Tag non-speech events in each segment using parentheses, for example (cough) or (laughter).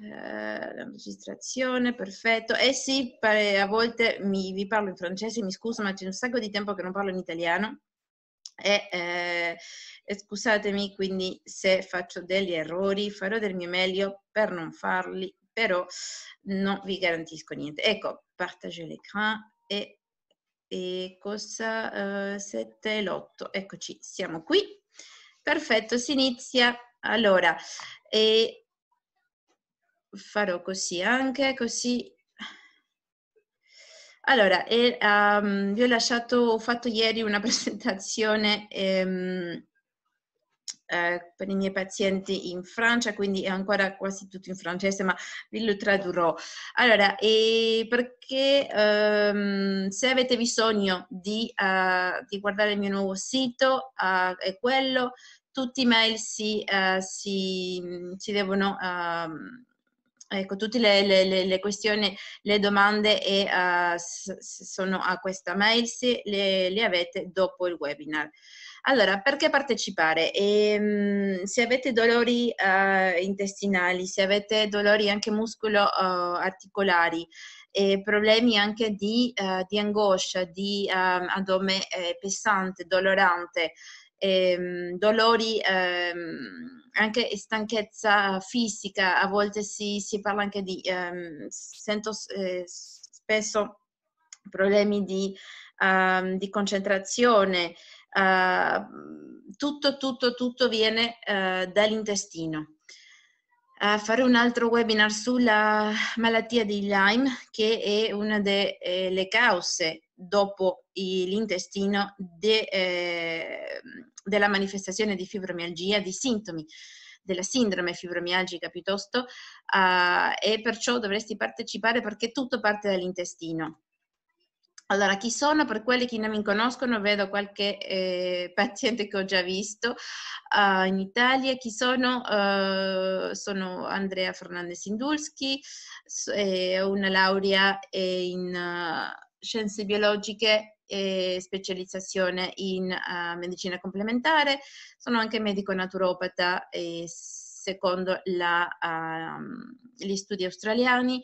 Eh, la registrazione, perfetto. Eh sì, a volte mi, vi parlo in francese, mi scuso, ma c'è un sacco di tempo che non parlo in italiano. E, eh, e scusatemi quindi se faccio degli errori, farò del mio meglio per non farli, però non vi garantisco niente. Ecco, partage l'écran e, e cosa eh, 7 e l'8. Eccoci, siamo qui. Perfetto, si inizia. Allora, e farò così anche, così. Allora, eh, um, vi ho lasciato, ho fatto ieri una (laughs) presentazione ehm, eh, per i miei pazienti in Francia, quindi è ancora quasi tutto in francese, ma vi lo tradurrò. Allora, e perché ehm, se avete bisogno di, uh, di, guardare il mio nuovo sito, uh, è quello, tutti i mail si, uh, si, si devono... Um, ecco, tutte le, le, le, questioni, le domande e, uh, sono a questa mail se le, le, avete dopo il webinar. Allora, perché partecipare? E, um, se avete dolori uh, intestinali, se avete dolori anche muscolo-articolari, eh, e problemi anche di, uh, di angoscia, di um, ehm, addome eh, pesante, dolorante, ehm, dolori, ehm, anche stanchezza fisica, a volte si, si parla anche di, ehm, sento eh, spesso problemi di, ehm, di concentrazione, eh, tutto, tutto, tutto viene eh, dall'intestino a fare un altro webinar sulla malattia di Lyme, che è una delle eh, cause dopo l'intestino de, eh, della manifestazione di fibromialgia, di sintomi della sindrome fibromialgica piuttosto, uh, e perciò dovresti partecipare perché tutto parte dall'intestino. Allora, chi sono? Per quelli che non mi conoscono, vedo qualche eh, paziente che ho già visto uh, in Italia. Chi sono? Uh, sono Andrea Fernandez Indulski, so, eh, ho una laurea eh, in uh, scienze biologiche e specializzazione in medicina complementare. Sono anche medico naturopata secondo la, ehm, gli studi australiani.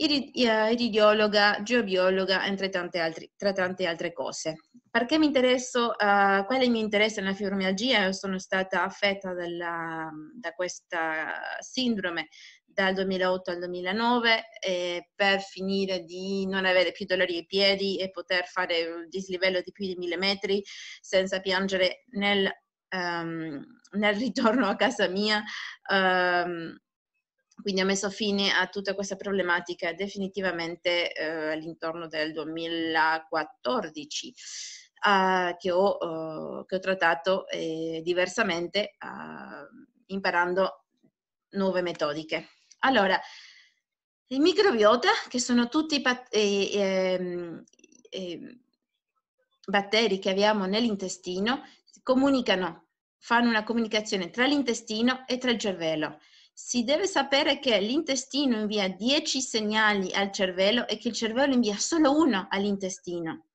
Eh, iridiologa, geobiologa, entre tante altre, tra tante altre cose. Perché mi interesso, uh, quale mi interessa nella fibromialgia? Io sono stata affetta dalla, da questa sindrome dal 2008 al 2009 e eh, per finire di non avere più dolori ai piedi e poter fare un dislivello di più di mille metri senza piangere nel, um, nel ritorno a casa mia. Um, quindi ha messo fine a tutta questa problematica definitivamente eh, all'intorno del 2014 eh, ah, che, ho, eh, che, ho, trattato eh, diversamente ah, imparando nuove metodiche. Allora, i microbiota, che sono tutti i pat- eh, ehm, ehm, batteri che abbiamo nell'intestino, comunicano, fanno una comunicazione tra l'intestino e tra il cervello. Si deve sapere che l'intestino invia 10 segnali al cervello e che il cervello invia solo uno all'intestino.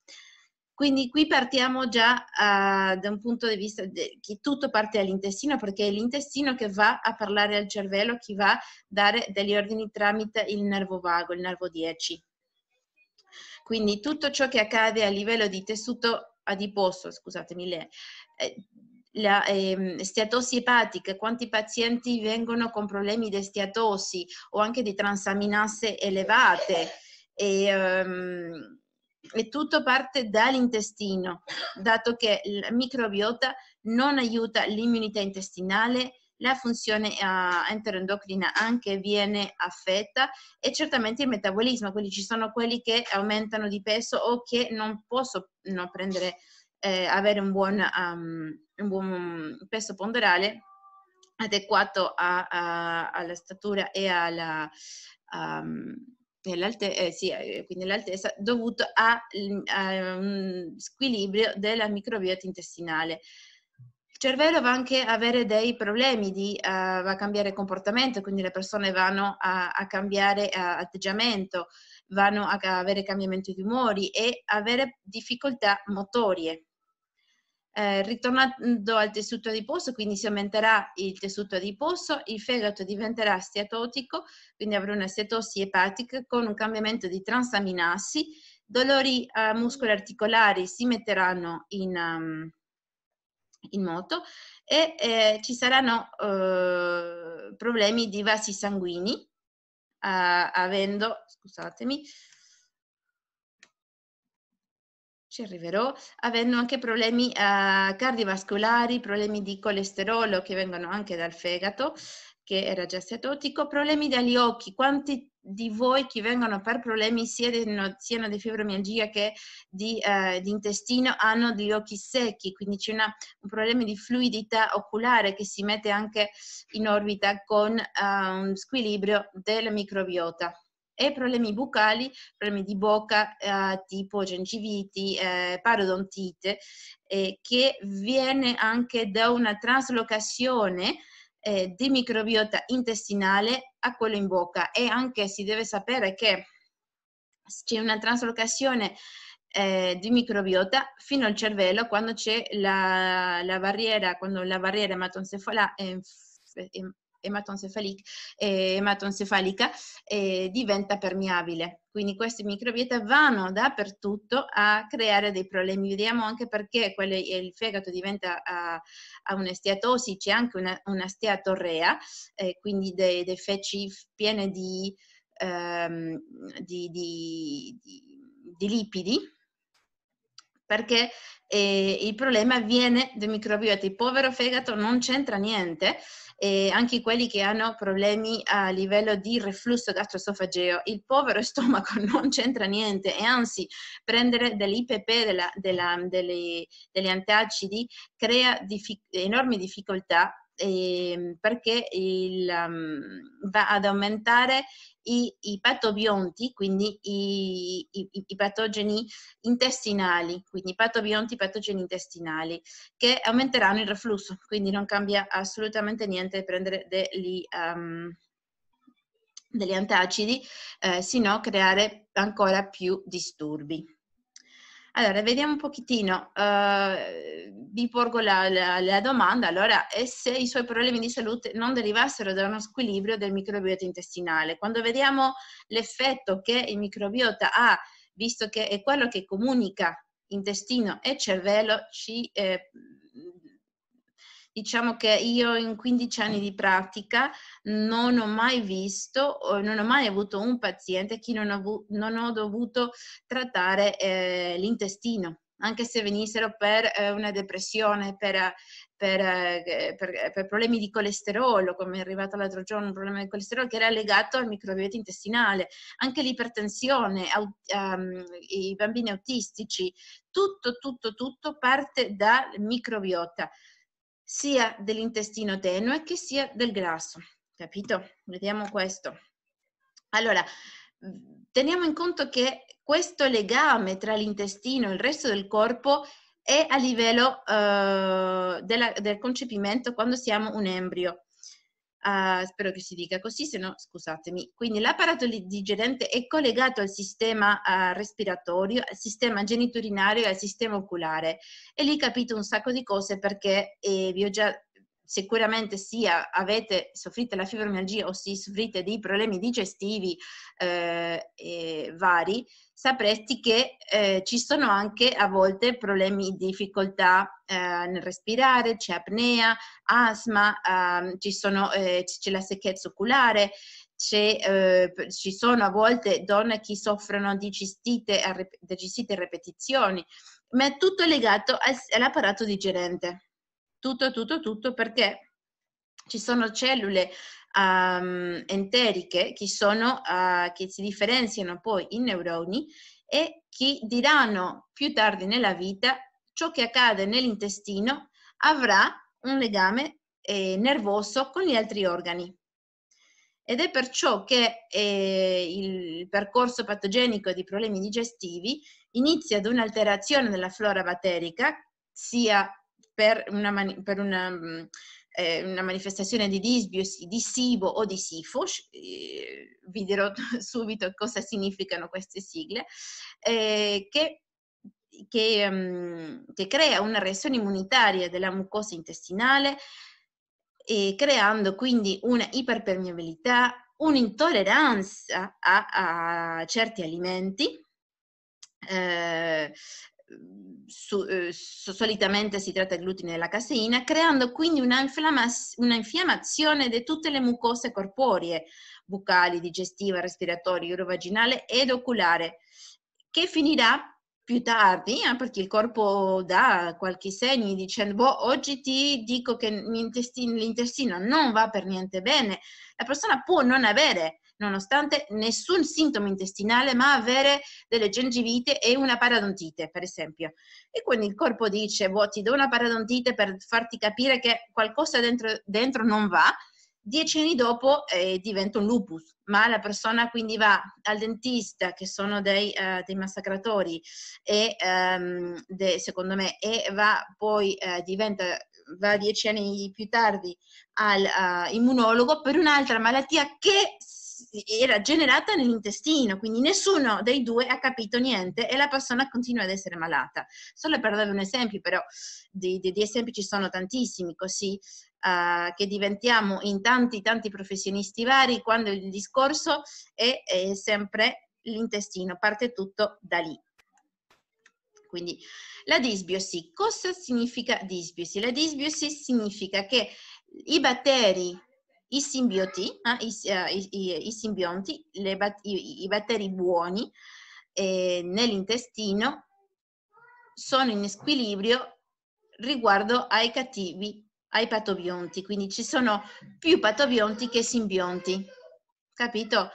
Quindi qui partiamo già uh, da un punto di vista de- che tutto parte dall'intestino perché è l'intestino che va a parlare al cervello, che va a dare degli ordini tramite il nervo vago, il nervo 10. Quindi tutto ciò che accade a livello di tessuto adiposo, scusatemi, le, eh, la eh, steatosi epatica, quanti pazienti vengono con problemi di steatosi o anche di transaminase elevate. E, ehm, e tutto parte dall'intestino, dato che la microbiota non aiuta l'immunità intestinale, la funzione eh, enteroendocrina anche viene affetta e certamente il metabolismo, quindi ci sono quelli che aumentano di peso o che non possono non prendere eh, avere un buon, um, un buon, peso ponderale adeguato a, a, alla statura e alla, um, eh, sì, eh, quindi all'altezza dovuto a, mm, a un squilibrio della microbiota intestinale. Il cervello va anche a avere dei problemi, di, uh, va a cambiare comportamento, quindi le persone vanno a, a cambiare uh, atteggiamento, vanno a avere cambiamenti di umori e avere difficoltà motorie. Eh, ritornando al tessuto adiposo, quindi si aumenterà il tessuto adiposo, il fegato diventerà steatotico, quindi avrà una steatosi epatica con un cambiamento di transaminassi, dolori eh, muscolo-articolari si metteranno in, um, in moto e eh, ci saranno eh, problemi di vasi sanguigni, eh, avendo, scusatemi, ci arriverò, avendo anche problemi eh, cardiovascolari, problemi di colesterolo che vengono anche dal fegato, che era già setotico, problemi dagli occhi. Quanti di voi che vengono per problemi sia di, no, siano di fibromialgia che di, eh, di, intestino hanno degli occhi secchi, quindi c'è una, un problema di fluidità oculare che si mette anche in orbita con eh, un squilibrio della microbiota e problemi bucali, problemi di bocca eh, tipo gengiviti, eh, parodontite, eh, che viene anche da una traslocazione eh, di microbiota intestinale a quello in bocca e anche si deve sapere che c'è una traslocazione eh, di microbiota fino al cervello quando c'è la, la barriera, quando la barriera ematoencefala è, è, ematoencefalica eh, eh, diventa permeabile. Quindi queste microbiete vanno dappertutto a creare dei problemi. Vediamo anche perché quelle, eh, il fegato diventa a, a un'esteatosi, c'è anche una, una steatorrea, eh, quindi dei, dei, feci pieni di, um, di, di, di lipidi, perché eh, il problema viene dal microbiota. Il povero fegato non c'entra niente, E anche quelli che hanno problemi a livello di reflusso gastroesofageo, il povero (laughs) stomaco non c'entra niente e anzi prendere dell'IPP, della, della, degli, degli, antiacidi, crea diffi- enormi difficoltà Ehm, perché il, um, va ad aumentare i, i patobionti, quindi i, i, i, patogeni intestinali, quindi patobionti, patogeni intestinali, che aumenteranno il reflusso, quindi non cambia assolutamente niente prendere degli, um, ehm, degli antacidi, eh, se no creare ancora più disturbi. Allora, vediamo un pochettino, uh, vi porgo la, la, la, domanda, allora, e se i suoi problemi di salute non derivassero da uno squilibrio del microbiota intestinale? Quando vediamo l'effetto che il microbiota ha, visto che è quello che comunica intestino e cervello, ci eh, diciamo che io in 15 anni di pratica non ho mai visto, o non ho mai avuto un paziente che non ho, non ho dovuto trattare eh, l'intestino anche se venissero per eh, una depressione, per, per, eh, per, per, problemi di colesterolo, come è arrivato l'altro giorno, un problema di colesterolo che era legato al microbiota intestinale, anche l'ipertensione, aut- um, ehm, i bambini autistici, tutto, tutto, tutto parte dal microbiota sia dell'intestino tenue che sia del grasso. Capito? Vediamo questo. Allora, teniamo in conto che questo legame tra l'intestino e il resto del corpo è a livello eh, della, del concepimento quando siamo un embrio. Uh, spero che si dica così, se no scusatemi. Quindi l'apparato digerente è collegato al sistema uh, respiratorio, al sistema geniturinario e al sistema oculare. E lì capite un sacco di cose perché eh, vi ho già sicuramente sia avete soffrite la fibromialgia o si soffrite di problemi digestivi eh, eh, vari, sapresti che eh, ci sono anche a volte problemi di difficoltà eh, nel respirare, c'è apnea, asma, ehm, sono, eh, c'è la secchezza oculare, eh, ci sono a volte donne che soffrono di cistite, di cistite ripetizioni, ma è tutto legato al, all'apparato digerente. Tutto, tutto, tutto perché ci sono cellule um, enteriche che, sono, uh, che si differenziano poi in neuroni e che diranno più tardi nella vita ciò che accade nell'intestino avrà un legame eh, nervoso con gli altri organi. Ed è perciò che eh, il percorso patogenico di problemi digestivi inizia ad un'alterazione della flora batterica, sia per una, per una mm, eh, una manifestazione di disbiosi, di SIBO o di SIFOS, eh, vi dirò (laughs) subito cosa significano queste sigle, eh, che che, um, che, crea una reazione immunitaria della mucosa intestinale, creando quindi una iperpermeabilità, un'intolleranza a, a certi alimenti, eh, su, eh, solitamente si tratta di glutine e la caseina, creando quindi una, infiammazione di tutte le mucose corporee, bucali, digestiva, respiratoria, urovaginale ed oculare, che finirà più tardi, eh, perché il corpo dà qualche segno dicendo, boh, oggi ti dico che l'intestino non va per niente bene, la persona può non avere nonostante nessun sintomo intestinale, ma avere delle gengivite e una paradontite, per esempio. E quindi il corpo dice, boh, ti do una paradontite per farti capire che qualcosa dentro, dentro non va, dieci anni dopo eh, diventa un lupus, ma la persona quindi va al dentista, che sono dei, uh, dei massacratori, e um, de, secondo me, e va poi uh, diventa va dieci anni più tardi all'immunologo eh, uh, per un'altra malattia che era generata nell'intestino, quindi nessuno dei due ha capito niente e la persona continua ad essere malata. Solo per dare un esempio, però di, di, di esempi ci sono tantissimi, così uh, che diventiamo in tanti, tanti professionisti vari quando il discorso è, è sempre l'intestino, parte tutto da lì. Quindi la disbiosi, cosa significa disbiosi? La disbiosi significa che i batteri i simbioti, ah, eh, i, eh, i, i, simbionti, le, i, i, batteri buoni eh, nell'intestino sono in squilibrio riguardo ai cattivi, ai patobionti, quindi ci sono più patobionti che simbionti, capito?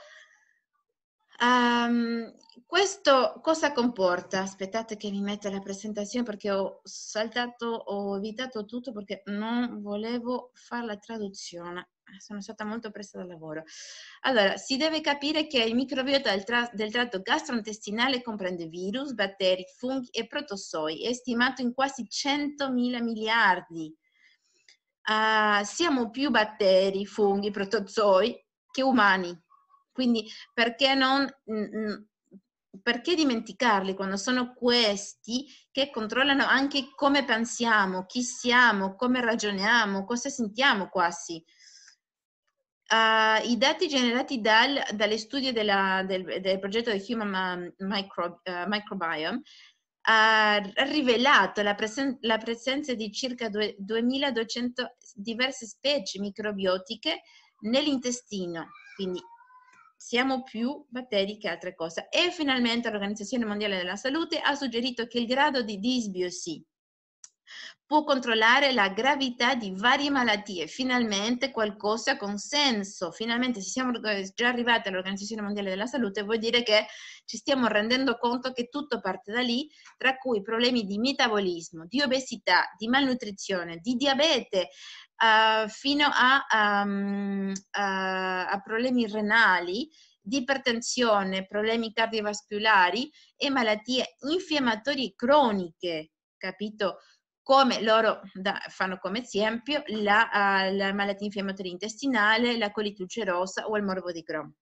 Um, questo cosa comporta? Aspettate che mi metta la presentazione perché ho saltato, ho evitato tutto perché non volevo fare la traduzione sono stata molto presa dal lavoro. Allora, si deve capire che il microbiota del, tra- del tratto gastrointestinale comprende virus, batteri, funghi e protosoi, è stimato in quasi 100.000 miliardi. Uh, siamo più batteri, funghi, protozoi che umani. Quindi perché, non, perché dimenticarli quando sono questi che controllano anche come pensiamo, chi siamo, come ragioniamo, cosa sentiamo quasi? Uh, I dati generati dal, dalle studie della, del, del, progetto The Human um, Micro, uh, Microbiome ha rivelato la, presen- la presenza di circa due, 2200 diverse specie microbiotiche nell'intestino, quindi siamo più batteri che altre cose. E finalmente l'Organizzazione Mondiale della Salute ha suggerito che il grado di disbiosi può controllare la gravità di varie malattie, finalmente qualcosa con senso, finalmente se siamo già arrivati all'Organizzazione Mondiale della Salute, vuol dire che ci stiamo rendendo conto che tutto parte da lì, tra cui problemi di metabolismo, di obesità, di malnutrizione, di diabete, uh, fino a, um, uh, a problemi renali, di ipertensione, problemi cardiovascolari e malattie infiammatorie croniche, capito? come loro da, fanno come esempio la, uh, la malattia infiammatoria intestinale, la colituce rossa o il morbo di Crohn.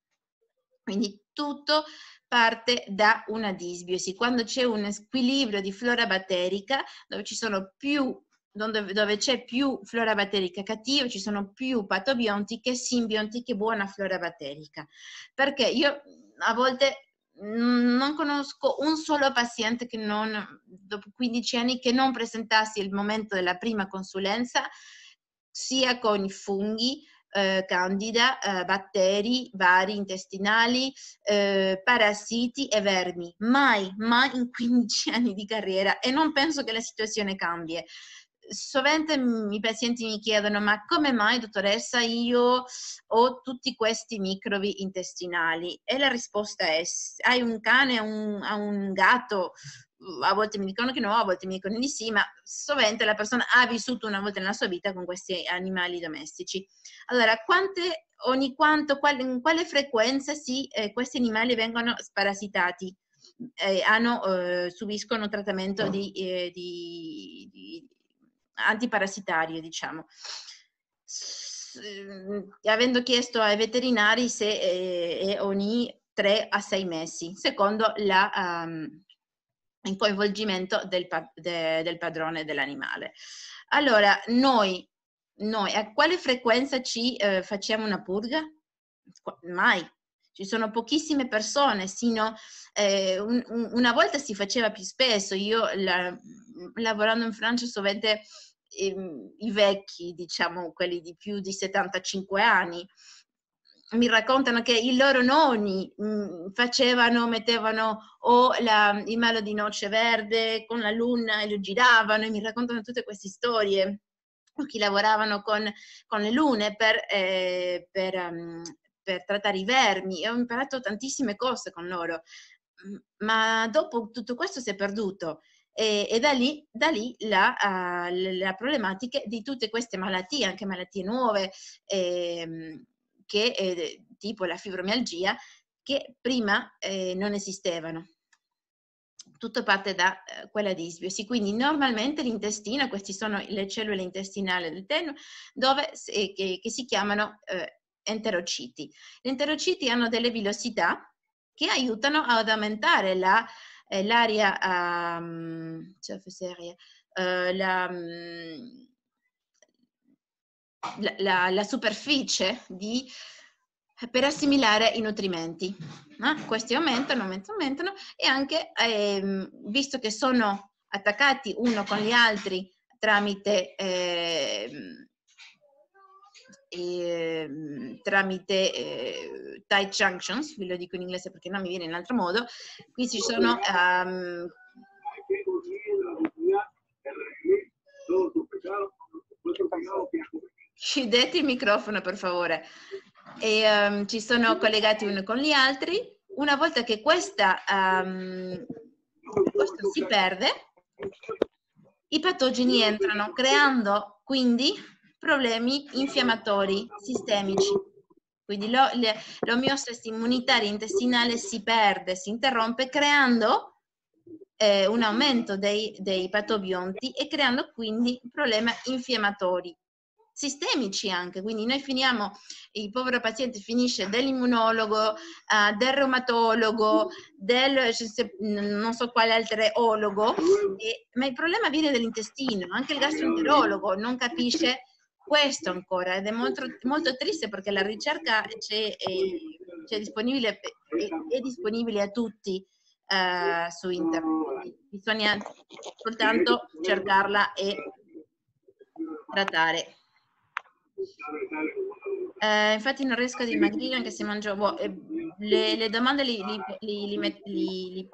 Quindi tutto parte da una disbiosi. Quando c'è un squilibrio di flora batterica, dove ci sono più dove, c'è più flora batterica cattiva, ci sono più patobiontiche, simbiontiche, buona flora batterica. Perché io a volte non conosco un solo paziente che non, dopo 15 anni che non presentasse il momento della prima consulenza sia con i funghi, eh, candida, eh, batteri vari intestinali, eh, parassiti e vermi. Mai, mai in 15 (laughs) anni di carriera e non penso che la situazione cambi sovente i pazienti mi chiedono ma come mai dottoressa io ho tutti questi microbi intestinali e la risposta è hai un cane, un, un gatto a volte mi dicono che no, a volte mi dicono di sì, ma sovente la persona ha vissuto una volta nella sua vita con questi animali domestici. Allora, quante, ogni quanto, qual, in quale frequenza sì, eh, questi animali vengono sparasitati? Eh, hanno, eh, subiscono trattamento di, eh, di antiparassitario, diciamo. Mm, avendo chiesto ai veterinari se è eh, eh, ogni 3 a 6 mesi, secondo la, um, il coinvolgimento del, de- del padrone dell'animale. Allora, noi, noi, a quale frequenza ci eh, facciamo una purga? Mai. Ci sono pochissime persone, sino eh, un, un, una volta si faceva più spesso. Io la, lavorando in Francia sovente Ehm, i vecchi, diciamo quelli di più di 75 anni, mi raccontano che i loro nonni mm, facevano, mettevano o la, il malo di noce verde con la luna e lo giravano e mi raccontano tutte queste storie o chi lavoravano con, con le lune per, eh, per, um, per trattare i vermi e ho imparato tantissime cose con loro ma dopo tutto questo si è perduto e, e da lì, da lì la, uh, ah, la, problematica di tutte queste malattie, anche malattie nuove, eh, che, eh, tipo la fibromialgia, che prima eh, non esistevano. Tutto parte da eh, quella disbiosi, quindi normalmente l'intestino, queste sono le cellule intestinali del tenue, dove, eh, che, che, si chiamano eh, enterociti. Gli enterociti hanno delle velocità che aiutano ad aumentare la, l'area surface area, la, la, la, superficie di, per assimilare i nutrimenti. No? Questi aumentano, aumentano, aumentano e anche ehm, visto che sono attaccati uno con gli altri tramite ehm, tramite eh, tight junctions, ve lo dico in inglese perché non mi viene in altro modo, qui ci sono... Um, ehm, Chiudete il microfono per favore. E, um, ci sono collegati uno con gli altri. Una volta che questa, um, si perde, i patogeni entrano creando quindi problemi infiammatori sistemici. Quindi lo, le, immunitaria intestinale si perde, si interrompe, creando eh, un aumento dei, dei patobionti e creando quindi problemi infiammatori sistemici anche, quindi noi finiamo, il povero paziente finisce dell'immunologo, uh, del reumatologo, del cioè, non so quale altro ologo, e, ma il problema viene dall'intestino, anche il gastroenterologo non capisce questo ancora ed è molto, molto triste perché la ricerca c'è, è, eh, c'è disponibile, è, è, disponibile a tutti uh, su internet. Bisogna soltanto cercarla e trattare. Uh, eh, infatti non riesco a dimagrire anche se mangio... Boh, eh, le, le, domande li, li, li, li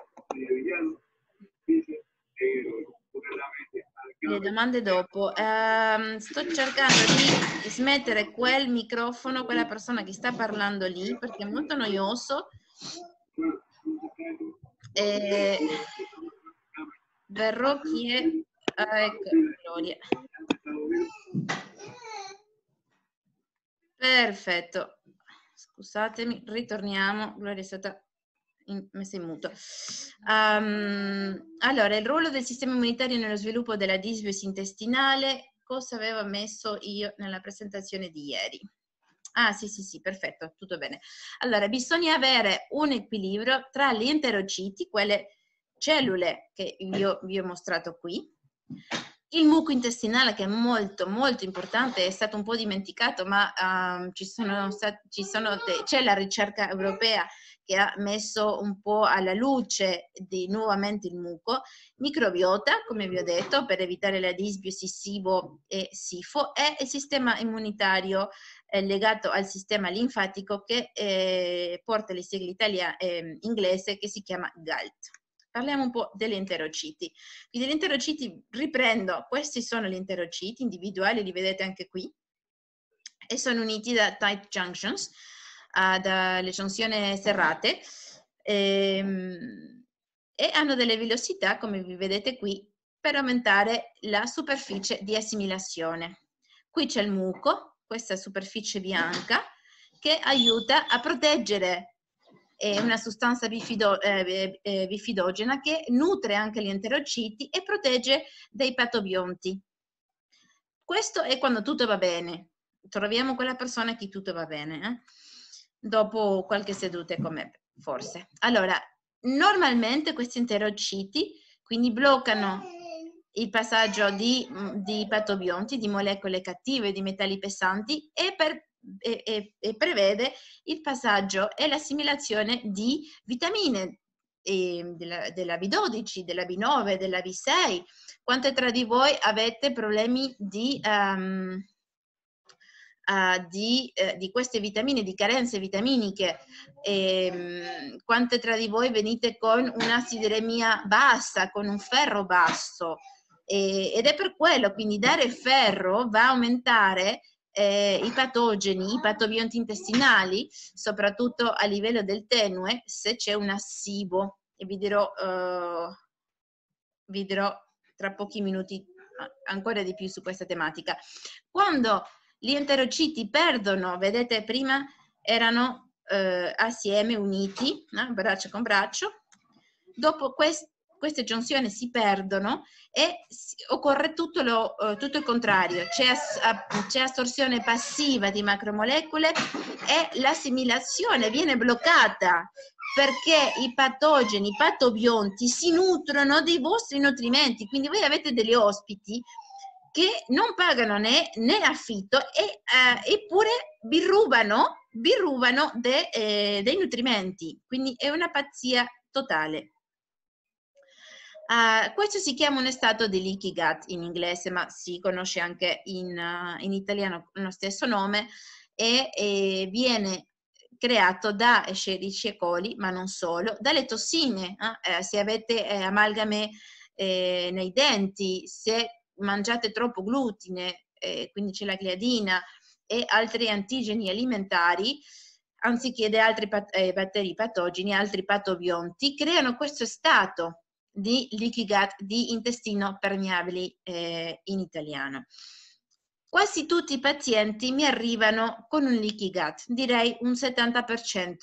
le domande dopo. Eh, sto cercando di smettere quel microfono, quella persona che sta parlando lì, perché è molto noioso. E... Verrò chi è... Ah, ecco, Gloria. Perfetto. Scusatemi, ritorniamo. Gloria è stata in, messa in muto. Um, allora, il ruolo del sistema immunitario nello sviluppo della disbiosi intestinale, cosa avevo messo io nella presentazione di ieri? Ah, sì, sì, sì, perfetto, tutto bene. Allora, bisogna avere un equilibrio tra gli enterociti, quelle cellule che io vi ho mostrato qui, il muco intestinale che è molto molto importante, è stato un po' dimenticato, ma um, ci sono, ci sono de, c'è la ricerca europea che ha messo un po' alla luce di nuovamente il muco, microbiota, come vi ho detto, per evitare la disbiosi SIBO e SIFO, e il sistema immunitario eh, legato al sistema linfatico che eh, porta le sigle italiane eh, inglese che si chiama GALT parliamo un po' degli enterociti. Quindi gli enterociti, riprendo, questi sono gli enterociti individuali, li vedete anche qui, e sono uniti da tight junctions, uh, eh, dalle giunzioni serrate ehm, e hanno delle velocità, come vi vedete qui, per aumentare la superficie di assimilazione. Qui c'è il muco, questa superficie bianca, che aiuta a proteggere è eh, una sostanza bifido, eh, eh, eh, bifidogena che nutre anche gli enterociti e protegge dai patobionti. Questo è quando tutto va bene. Troviamo quella persona che tutto va bene dopo qualche seduta come forse. Allora, normalmente questi interociti quindi bloccano il passaggio di, mm, di, patobionti, di molecole cattive, di metalli pesanti e, per, e, e, e prevede il passaggio e l'assimilazione di vitamine ehm, della, della, B12, della B9, della B6. Quante tra di voi avete problemi di um, uh, di, eh, di, queste vitamine, di carenze vitaminiche. E, ehm, quante tra di voi venite con una sideremia bassa, con un ferro basso? E, ed è per quello, quindi dare ferro va a aumentare eh, i patogeni, i patobionti intestinali, soprattutto a livello del tenue, se c'è un assibo. E vi dirò, eh, vi dirò tra pochi minuti ancora di più su questa tematica. Quando gli enterociti perdono, vedete prima erano eh, assieme, uniti, no? braccio con braccio. Dopo quest queste giunzioni si perdono e occorre tutto, lo, eh, tutto il contrario, c'è assorzione passiva di macromolecole e l'assimilazione viene bloccata perché i patogeni, i patobionti si nutrono dei vostri nutrimenti, quindi voi avete degli ospiti che non pagano né, né affitto e, eh, eppure vi rubano, vi rubano de, eh, dei nutrimenti, quindi è una pazzia totale. Uh, questo si chiama un stato di leaky gut in inglese, ma si conosce anche in, uh, in italiano lo stesso nome e, e viene creato da Escherichia coli, ma non solo, dalle tossine. Eh? Eh, se avete eh, amalgame eh, nei denti, se mangiate troppo glutine, eh, quindi c'è la gliadina e altri antigeni alimentari, anziché di altri pat- eh, batteri patogeni, altri patobionti, creano questo stato di leaky gut, di intestino permeabili eh, in italiano. Quasi tutti i pazienti mi arrivano con un leaky gut, direi un 70%.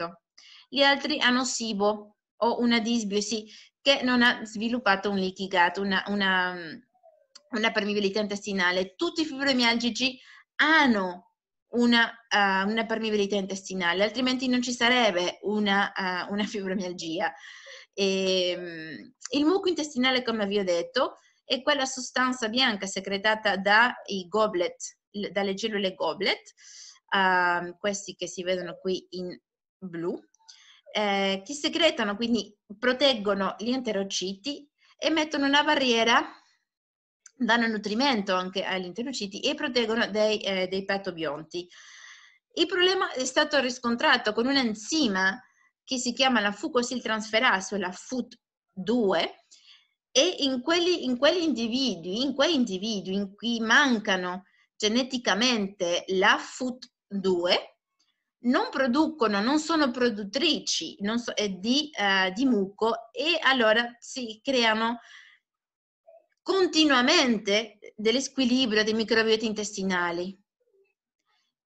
Gli altri hanno SIBO o una disbiosi che non ha sviluppato un leaky gut, una, una una permeabilità intestinale. Tutti i fibromialgici hanno una, uh, una permeabilità intestinale, altrimenti non ci sarebbe una, uh, una fibromialgia. E, um, il muco intestinale, come vi ho detto, è quella sostanza bianca secretata dai goblet, dalle cellule goblet, uh, questi che si vedono qui in blu, eh, che secretano, quindi proteggono gli enterociti e mettono una barriera danno nutrimento anche agli interleuciti e proteggono dei, eh, dei patobionti. Il problema è stato riscontrato con un enzima che si chiama la fucosiltransferase, la FUT2, e in quelli, in quelli individui, in quegli individui in cui mancano geneticamente la FUT2, non producono, non sono produttrici non so, eh, di, eh, di, muco e allora si creano continuamente dell'esquilibrio dei microbioti intestinali.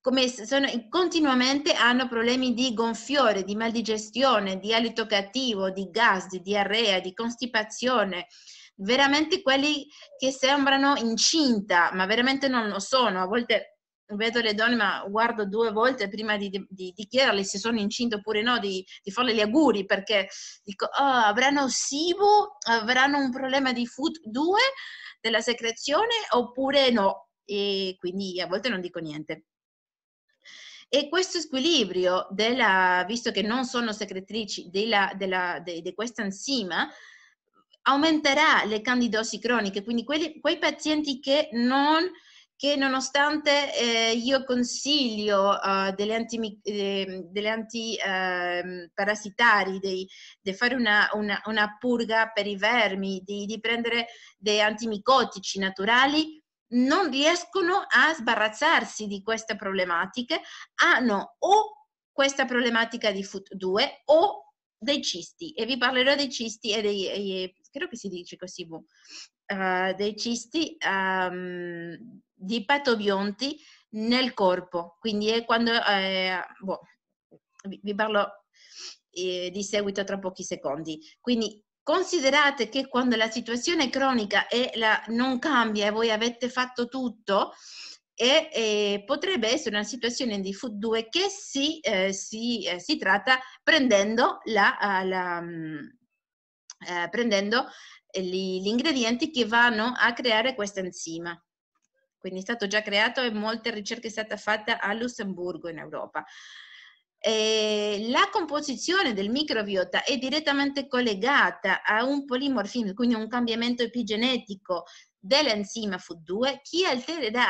Come sono, continuamente hanno problemi di gonfiore, di maldigestione, di alito cattivo, di gas, di diarrea, di constipazione, veramente quelli che sembrano incinta, ma veramente non lo sono, a volte vedo le donne, ma guardo due volte prima di, di, di dichiararle se sono incinta oppure no, di, di farle gli auguri, perché dico, oh, avranno SIBO, avranno un problema di FUT2 della secrezione oppure no, e quindi a volte non dico niente. E questo squilibrio, della, visto che non sono secretrici della, della, de, di questa enzima, aumenterà le candidosi croniche, quindi quelli, quei pazienti che non che nonostante eh, io consiglio uh, eh, degli anti, eh, degli anti eh, parassitari, di, di fare una, una, una, purga per i vermi, di, di prendere dei antimicotici naturali, non riescono a sbarazzarsi di queste problematiche, hanno o questa problematica di FUT2 o dei cisti e vi parlerò dei cisti e dei, e, credo che si dice così, uh, dei cisti um, di patobionti nel corpo. Quindi è quando, eh, boh, vi, parlo eh, di seguito tra pochi secondi. Quindi considerate che quando la situazione cronica è la, non cambia e voi avete fatto tutto, e, e, eh, potrebbe essere una situazione di food 2 che si, eh, si, eh, si tratta prendendo, la, eh, la, mm, eh, prendendo gli, gli, ingredienti che vanno a creare questa enzima quindi è stato già creato e molte ricerche sono state fatte a Lussemburgo in Europa. Eh, la composizione del microbiota è direttamente collegata a un polimorfismo, quindi un cambiamento epigenetico dell'enzima FUD2 che altererà,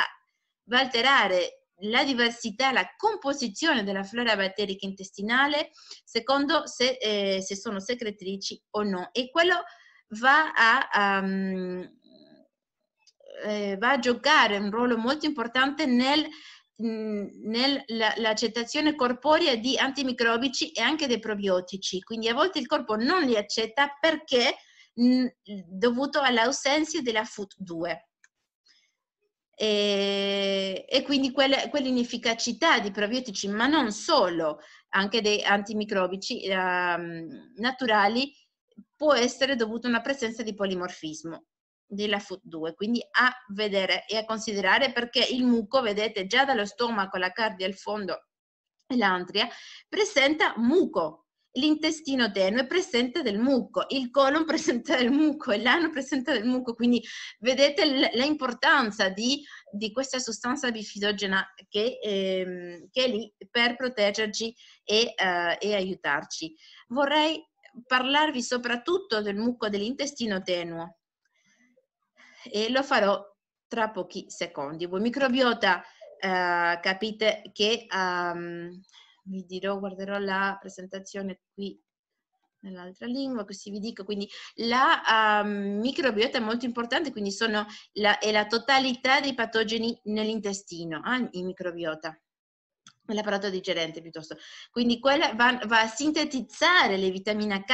va alterare la diversità, la composizione della flora batterica intestinale secondo se, eh, se sono secretrici o no e quello va a, um, eh, va a giocare un ruolo molto importante nel nell'accettazione corporea di antimicrobici e anche dei probiotici. Quindi a volte il corpo non li accetta perché mh, dovuto all'assenza della FUT2. E, e quindi quelle, quell'inefficacità di probiotici, ma non solo, anche dei antimicrobici eh, naturali, può essere dovuta a una presenza di polimorfismo della FUT2, quindi a vedere e a considerare perché il muco, vedete già dallo stomaco, la cardia al fondo e l'antria, presenta muco, l'intestino tenue presenta del muco, il colon (laughs) presenta del muco e l'ano presenta del muco, quindi vedete l'importanza di, di, questa sostanza bifidogena che, ehm, che, è lì per proteggerci e, eh, e aiutarci. Vorrei parlarvi soprattutto del muco dell'intestino tenuo, e lo farò tra pochi secondi. Voi microbiota eh, capite che um, vi dirò, guarderò la presentazione qui nell'altra lingua, così vi dico, quindi la um, microbiota è molto importante, quindi sono la, è la totalità dei patogeni nell'intestino, eh, in microbiota l'apparato digerente piuttosto. Quindi quella va, va a sintetizzare le vitamine K,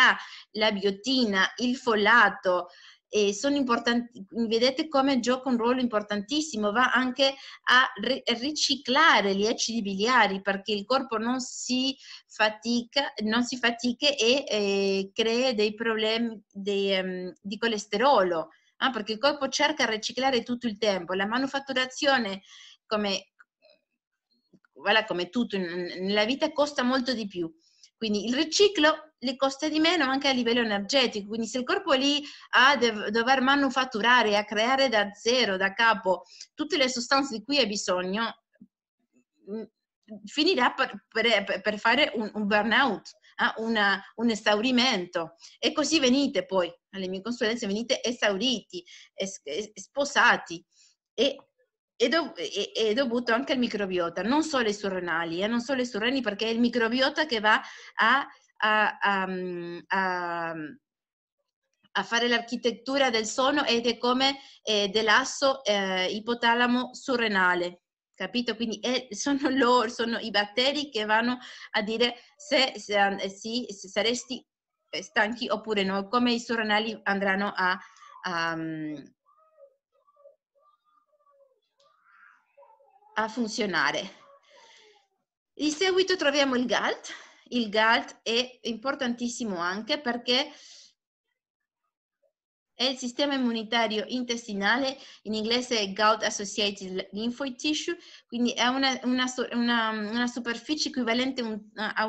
la biotina, il folato, e sono importanti, vedete come gioca un ruolo importantissimo, va anche a riciclare gli acidi biliari perché il corpo non si fatica, non si fatica e eh, crea dei problemi di, um, ehm, di colesterolo, eh, perché il corpo cerca di riciclare tutto il tempo. La manufatturazione, come, voilà, come tutto nella vita, costa molto di più. Quindi il riciclo le costa di meno anche a livello energetico, quindi se il corpo è lì a dover manufatturare, a creare da zero, da capo, tutte le sostanze di cui ha bisogno, mm, finirà per, per, per fare un, un burnout, eh? Una, un esaurimento. E così venite poi, alle mie consulenze, venite esauriti, es, es, sposati. E è, dovuto anche al microbiota, non solo ai surrenali, eh, non solo ai surreni, perché è il microbiota che va a a, a, a fare l'architettura del sonno ed è come eh, dell'asso eh, ipotalamo surrenale. Capito? Quindi è, eh, sono (laughs) loro, sono i batteri che vanno a dire se, se, eh, se, se saresti eh, stanchi oppure no, come i surrenali andranno a, um, a funzionare. Di seguito troviamo il GALT, il GALT è importantissimo anche perché è il sistema immunitario intestinale, in inglese è gout associated lymphoid tissue, quindi è una, una, una, una superficie equivalente a, a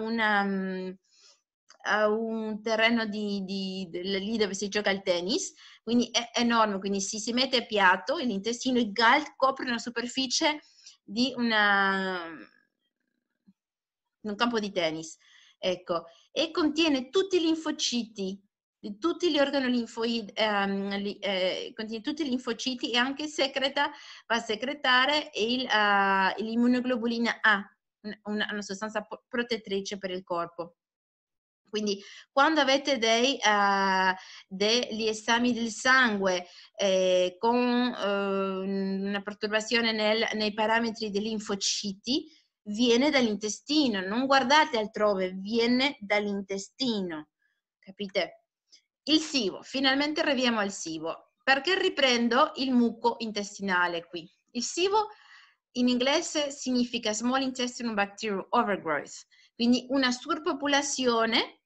un terreno di, di, di, lì dove si gioca il tennis, quindi è enorme, quindi si, si mette piatto, l'intestino, il GALT copre una superficie di una, un campo di tennis. Ecco, e contiene tutti i linfociti, tutti gli organolinfoidi, ehm, li, eh, contiene tutti i linfociti e anche secreta, va a secretare il, uh, l'immunoglobulina A, una, una sostanza protettrice per il corpo. Quindi quando avete dei, uh, eh, degli esami del sangue eh, con uh, una perturbazione nel, nei parametri dei linfociti, viene dall'intestino, non guardate altrove, viene dall'intestino, capite? Il sivo, finalmente arriviamo al sivo, perché riprendo il muco intestinale qui. Il sivo in inglese significa Small Intestinal Bacterial Overgrowth, quindi una surpopolazione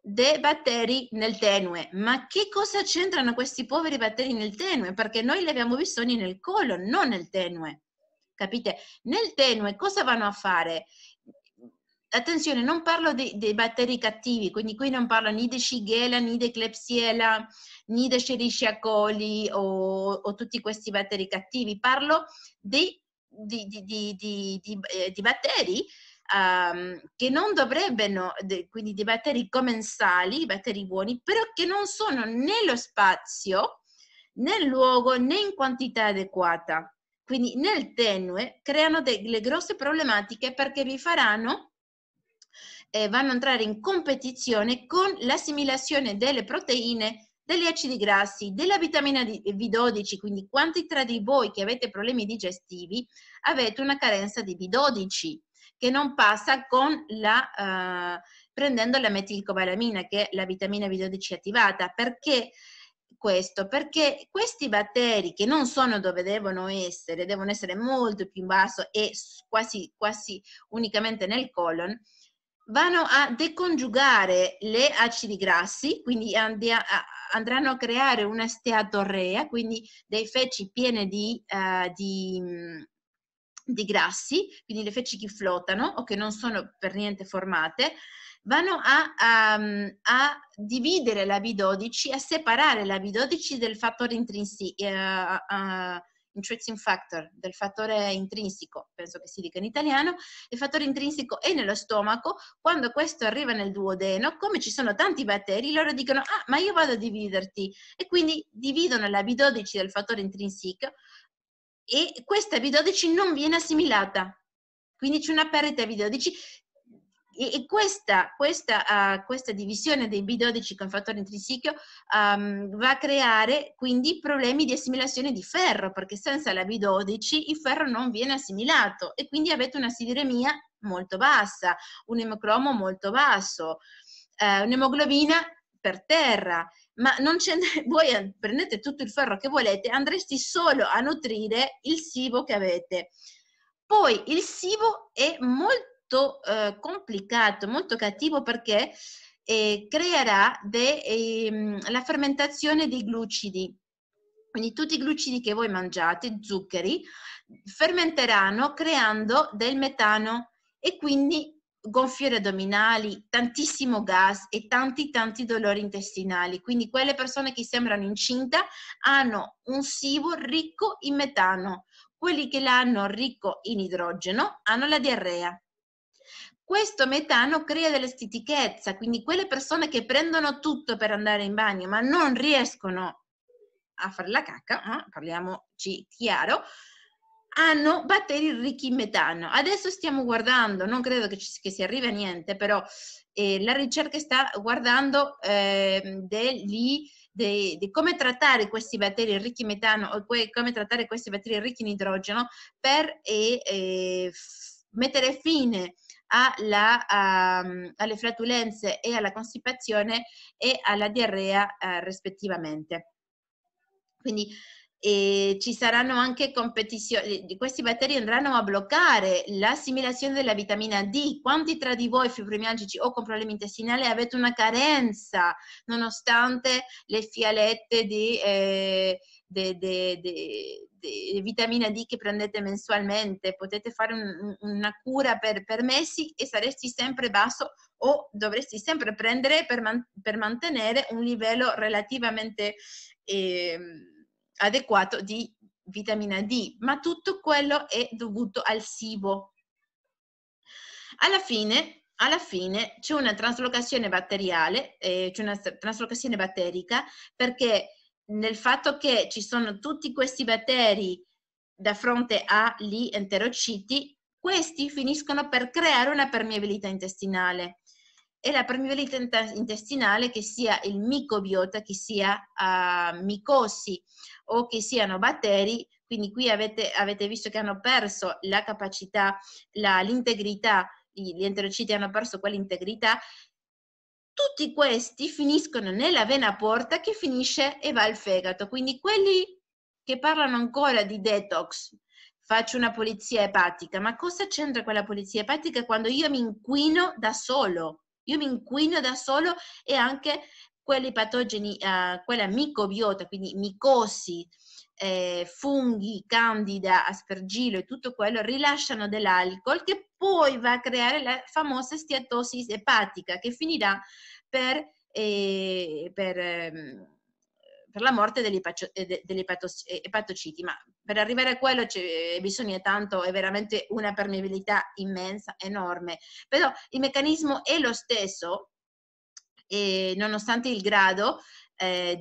dei batteri nel tenue. Ma che cosa c'entrano questi poveri batteri nel tenue? Perché noi li abbiamo bisogno nel colon, non nel tenue. Capite? Nel tenue cosa vanno a fare? Attenzione, non parlo dei batteri cattivi, quindi qui non parlo né di Shigella, né di Klebsiella, né di Escherichia coli o, o, tutti questi batteri cattivi, parlo di, di, di, di eh, batteri Um, che non dovrebbero, quindi di batteri commensali, batteri buoni, però che non sono nello spazio, nel luogo, né in quantità adeguata. Quindi nel tenue creano delle grosse problematiche perché vi faranno, eh, vanno a entrare in competizione con l'assimilazione delle proteine, degli acidi grassi, della vitamina eh, B12, quindi quanti tra di voi che avete problemi digestivi avete una carenza di B12 che non passa con la, eh, prendendo la metilcobalamina che è la vitamina B12 attivata perché questo perché questi batteri che non sono dove devono essere, devono essere molto più in basso e quasi, quasi unicamente nel colon, vanno a decongiugare le acidi grassi, quindi andranno a creare una steatorrea, quindi dei feci piene di, uh, di, mm, di grassi, quindi le feci che flottano o che non sono per niente formate, vanno a, um, a dividere la B12, a separare la B12 del fattore intrinsico, uh, uh, intrinsic factor, del fattore intrinseco, penso che si dica in italiano, il fattore intrinseco è nello stomaco, quando questo arriva nel duodeno, come ci sono tanti batteri, loro dicono, ah, ma io vado a dividerti, e quindi dividono la B12 del fattore intrinseco, e questa B12 non viene assimilata, quindi c'è una parità B12 e, e questa, questa, uh, questa, divisione dei B12 con fattore intrinseco um, va a creare quindi problemi di assimilazione di ferro, perché senza la B12 il ferro non viene assimilato e quindi avete una sidremia molto bassa, un emocromo molto basso, uh, un'emoglobina per terra, ma non c'è, (laughs) voi prendete tutto il ferro che volete, andresti solo a nutrire il cibo che avete. Poi il cibo è molto molto eh, complicato, molto cattivo perché eh, creerà de, eh, la fermentazione dei glucidi. Quindi tutti i glucidi che voi mangiate, zuccheri, fermenteranno creando del metano e quindi gonfiore addominali, tantissimo gas e tanti tanti dolori intestinali. Quindi quelle persone che sembrano incinta hanno un sivo ricco in metano, quelli che l'hanno ricco in idrogeno hanno la diarrea questo metano crea dell'estitichezza, quindi quelle persone che prendono tutto per andare in bagno ma non riescono a fare la cacca, eh, parliamoci chiaro, hanno batteri ricchi in metano. Adesso stiamo guardando, non credo che, ci, che si arrivi a niente, però eh, la ricerca sta guardando eh, degli, de, de come trattare questi batteri ricchi in metano o que, come trattare questi batteri ricchi in idrogeno per eh, eh mettere fine alla, a, ehm, alle flatulenze e alla constipazione e alla diarrea eh, rispettivamente. Quindi e eh, ci saranno anche competizioni, eh, questi batteri andranno a bloccare l'assimilazione della vitamina D. Quanti tra di voi fibromialgici o con problemi intestinali avete una carenza nonostante le fialette di... Eh, de, de, de, vitamina D che prendete mensualmente, potete fare un, una cura per, per, mesi e saresti sempre basso o dovresti sempre prendere per, man, per mantenere un livello relativamente eh, adeguato di vitamina D, ma tutto quello è dovuto al sibo. Alla fine alla fine c'è una traslocazione batteriale, eh, c'è una traslocazione batterica perché nel fatto che ci sono tutti questi batteri da fronte agli enterociti, questi finiscono per creare una permeabilità intestinale. E la permeabilità intestinale, che sia il microbiota, che sia uh, micosi o che siano batteri, quindi qui avete, avete visto che hanno perso la capacità, l'integrità, gli enterociti hanno perso quell'integrità, tutti questi finiscono nella vena porta che finisce e va al fegato. Quindi quelli che parlano ancora di detox, faccio una pulizia epatica, ma cosa c'entra quella pulizia epatica quando io mi inquino da solo? Io mi inquino da solo e anche quelli patogeni, eh, quella micobiota, quindi micosi, eh, funghi, candida, aspergillo e tutto quello rilasciano dell'alcol che poi va a creare la famosa stiatosi epatica che finirà per, eh, per, ehm, per la morte degli, eh, eh, epatociti. Ma per arrivare a quello eh, bisogna tanto, è veramente una permeabilità immensa, enorme. Però il meccanismo è lo stesso, eh, nonostante il grado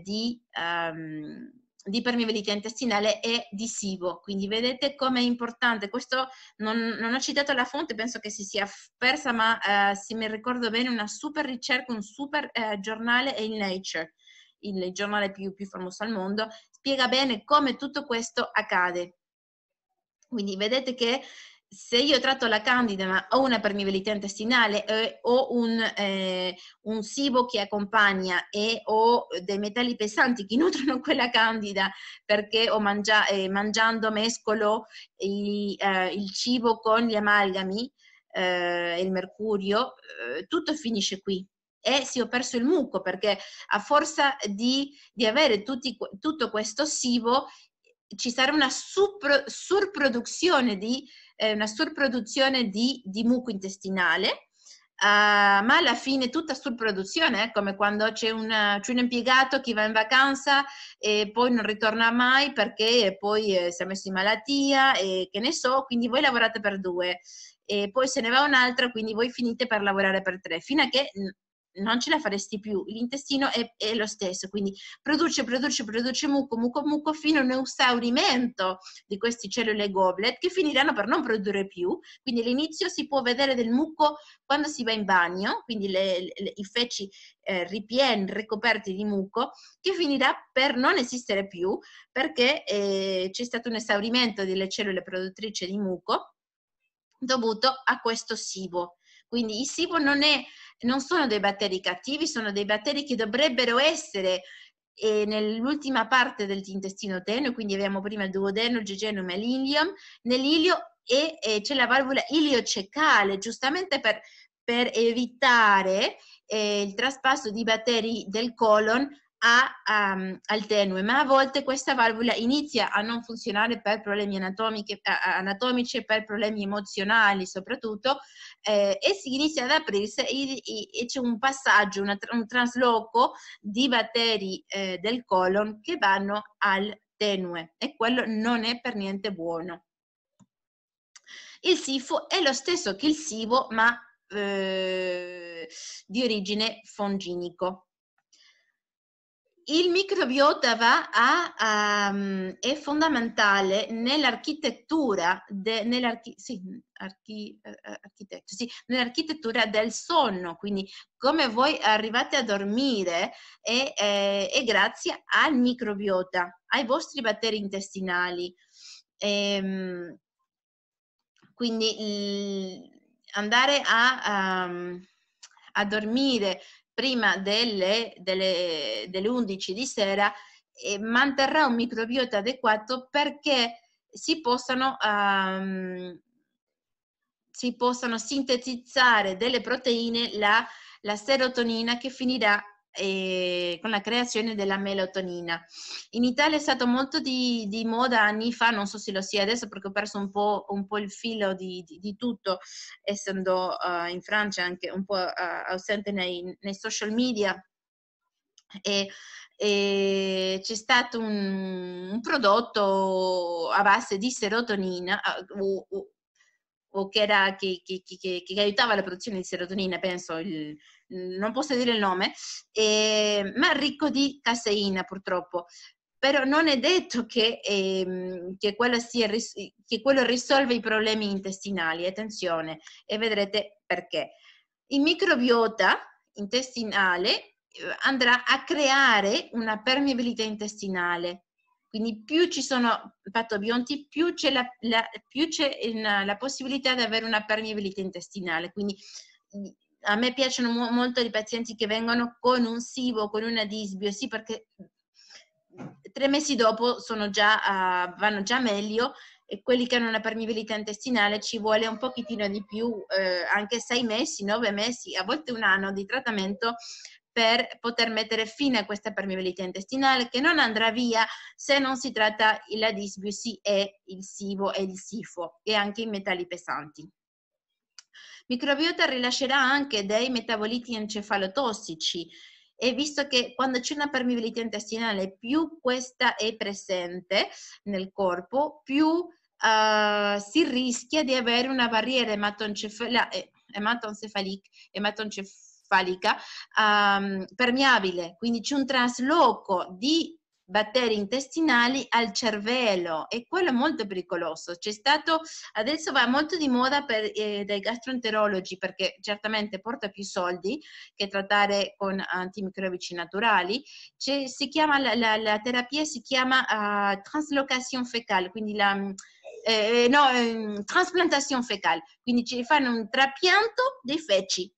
di... Um, di permeabilità intestinale e di SIBO. Quindi vedete come è importante. Questo non, non, ho citato la fonte, penso che si sia persa, ma eh, se mi ricordo bene, una super ricerca, un super eh, giornale è il Nature, il giornale più, più famoso al mondo, spiega bene come tutto questo accade. Quindi vedete che se io tratto la candida ma ho una permeabilità intestinale, eh, ho un, eh, un, cibo che accompagna e ho dei metalli pesanti che (laughs) nutrono quella candida perché mangia, eh, mangiando mescolo il, eh, il, cibo con gli amalgami, eh, il mercurio, eh, tutto finisce qui. E si ho perso il muco perché a forza di, di avere tutti, tutto questo cibo ci sarà una surproduzione di eh, una surproduzione di, di muco intestinale, Uh, ma alla fine tutta surproduzione, eh, come quando c'è, una, c'è, un impiegato che va in vacanza e poi non ritorna mai perché poi eh, si è messo in malattia e che ne so, quindi voi lavorate per due e poi se ne va un altro, quindi voi finite per lavorare per tre, fino a che non ce la faresti più, l'intestino è, è, lo stesso, quindi produce, produce, produce muco, muco, muco fino a un esaurimento di queste cellule goblet che finiranno per non produrre più, quindi all'inizio si può vedere del muco quando si va in bagno, quindi le, le, i feci eh, ripieni, ricoperti di muco, che finirà per non esistere più perché eh, c'è stato un esaurimento delle cellule produttrici di muco dovuto a questo cibo quindi il SIBO non, è, non sono dei batteri cattivi, sono dei batteri che dovrebbero essere e eh, nell'ultima parte dell'intestino tenue, quindi abbiamo prima il duodeno, il gegenum e l'ilium, nell'ilio e, e, eh, c'è la valvola iliocecale, giustamente per, per evitare eh, il traspasso di batteri del colon a, um, al tenue, ma a volte questa valvola inizia a non funzionare per problemi anatomici e per problemi emozionali soprattutto, eh, e si inizia ad aprirsi e, c'è un passaggio, una, un trasloco di batteri eh, del colon che vanno al tenue e quello non è per niente buono. Il sifo è lo stesso che il sivo ma eh, di origine fonginico il microbiota va a, um, è fondamentale nell'architettura, de, nell'archi, sì, archi, eh, eh, sì, nell'architettura del sonno, quindi come voi arrivate a dormire è, è, è grazie al microbiota, ai vostri batteri intestinali. E, ehm, quindi il, andare a, um, a dormire prima delle, delle, delle 11 di sera e manterrà un microbiota adeguato perché si possano, um, si possano sintetizzare delle proteine la, la serotonina che finirà e eh, con la creazione della melatonina. In Italia è stato molto di, di, moda anni fa, non so se lo sia adesso perché ho perso un po', un po il filo di, di, di tutto, essendo uh, in Francia anche un po' uh, ausente nei, nei, social media. E, e c'è stato un, un, prodotto a base di serotonina, uh, o che, era, che, che, che, aiutava la produzione di serotonina, penso, il, non posso dire il nome, eh, ma ricco di caseina purtroppo. Però non è detto che, eh, quello, sia, che quello risolve i problemi intestinali, attenzione, e vedrete perché. Il microbiota intestinale eh, andrà a creare una permeabilità intestinale quindi più ci sono patobionti, più c'è, la, la, più c'è una, la possibilità di avere una permeabilità intestinale. Quindi mm, a me piacciono mo- molto i pazienti che vengono con un SIBO, con una disbiosi, perché mm, tre mesi dopo già, uh, vanno già meglio e quelli che hanno una permeabilità intestinale ci vuole un pochettino di più, eh, anche sei mesi, nove mesi, a volte un anno di trattamento per poter mettere fine a questa permeabilità intestinale che non andrà via se non si tratta la disbiosi e il sivo e il SIFO e anche i metalli pesanti. Microbiota rilascerà anche dei metaboliti encefalotossici e visto che quando c'è una permeabilità intestinale più questa è presente nel corpo, più uh, si rischia di avere una barriera eh, ematoencefalica, ematoncefa encefalica um, permeabile, quindi c'è un trasloco di batteri intestinali al cervello e quello è molto pericoloso. C'è stato, adesso va molto di moda per, eh, dai gastroenterologi perché certamente porta più soldi che trattare con antimicrobici naturali. C'è, si chiama, la, la, la, terapia si chiama uh, translocation fecale, quindi la... Eh, eh no, eh, transplantazione fecale, quindi ci fanno un trapianto dei feci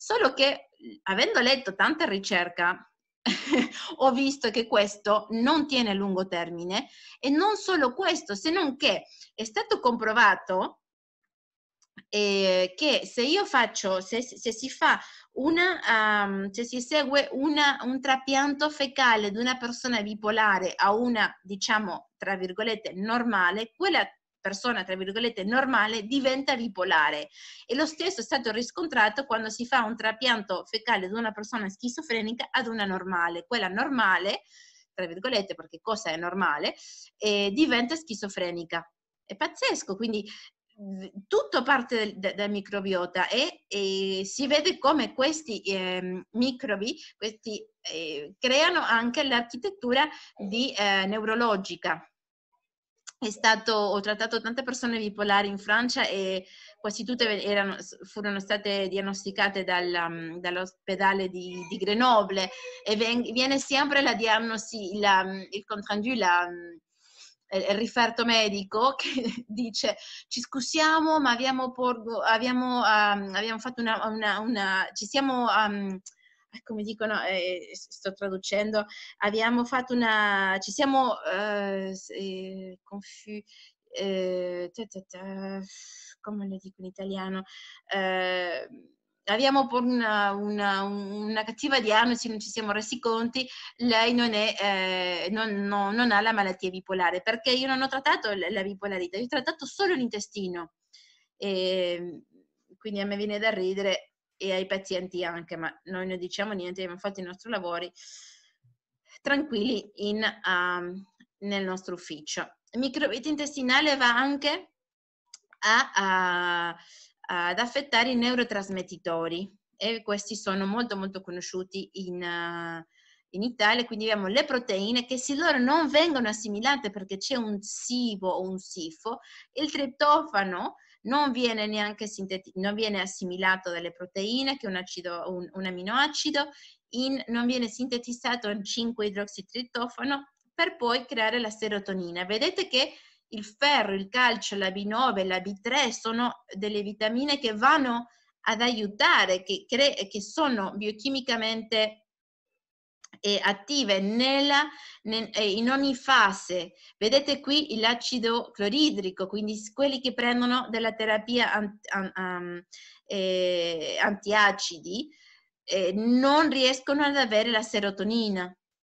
Solo che avendo letto tanta ricerca, (laughs) ho visto che questo non tiene a lungo termine e non solo questo, se non che è stato comprovato eh, che se io faccio, se, se si fa una, um, se si segue una, un trapianto fecale di una persona bipolare a una, diciamo, tra virgolette, normale, quella persona, tra virgolette, normale diventa bipolare. E lo stesso è stato riscontrato quando si fa un trapianto fecale da una persona schizofrenica ad una normale. Quella normale, tra virgolette, perché cosa è normale, eh, diventa schizofrenica. È pazzesco, quindi tutto parte dal, dal microbiota e, e, si vede come questi eh, microbi questi, eh, creano anche l'architettura di, eh, neurologica Stato, ho trattato tante persone bipolari in Francia e quasi tutte erano, furono state diagnosticate dal, um, dall'ospedale di, di, Grenoble e ven, viene sempre la diagnosi, la, um, il compte rendu, la, um, il riferto medico (laughs) che dice ci scusiamo ma abbiamo, porgo, abbiamo, um, abbiamo fatto una, una, una, ci siamo um, (laughs) come dicono, eh, sto traducendo, abbiamo fatto una, ci siamo eh, confu, eh, eh come lo dico in italiano, eh, abbiamo una, una, una, cattiva diagnosi, non ci siamo resi conti, lei non, è, eh, non, non, non, ha la malattia bipolare, perché io non ho trattato la bipolarità, io ho trattato solo l'intestino. E ehm, quindi a me viene da ridere e ai pazienti anche, ma noi non diciamo niente, abbiamo fatto i nostri lavori tranquilli in, um, nel nostro ufficio. Microbite intestinale va anche a, a, ad affettare i neurotrasmettitori e questi sono molto molto conosciuti in, uh, in Italia, quindi abbiamo le proteine che se loro non vengono assimilate perché c'è un sibo o un sifo, il triptofano non viene neanche sinteti- non viene assimilato dalle proteine, che è un, acido, un, un aminoacido, in, non viene sintetizzato in 5-idrossitriptofano per poi creare la serotonina. Vedete che il ferro, il calcio, la B9, la B3 sono delle vitamine che vanno ad aiutare, che, cre- che sono biochimicamente e attive nella, in ogni fase. Vedete qui l'acido cloridrico, quindi quelli che prendono della terapia antiacidi non riescono ad avere la serotonina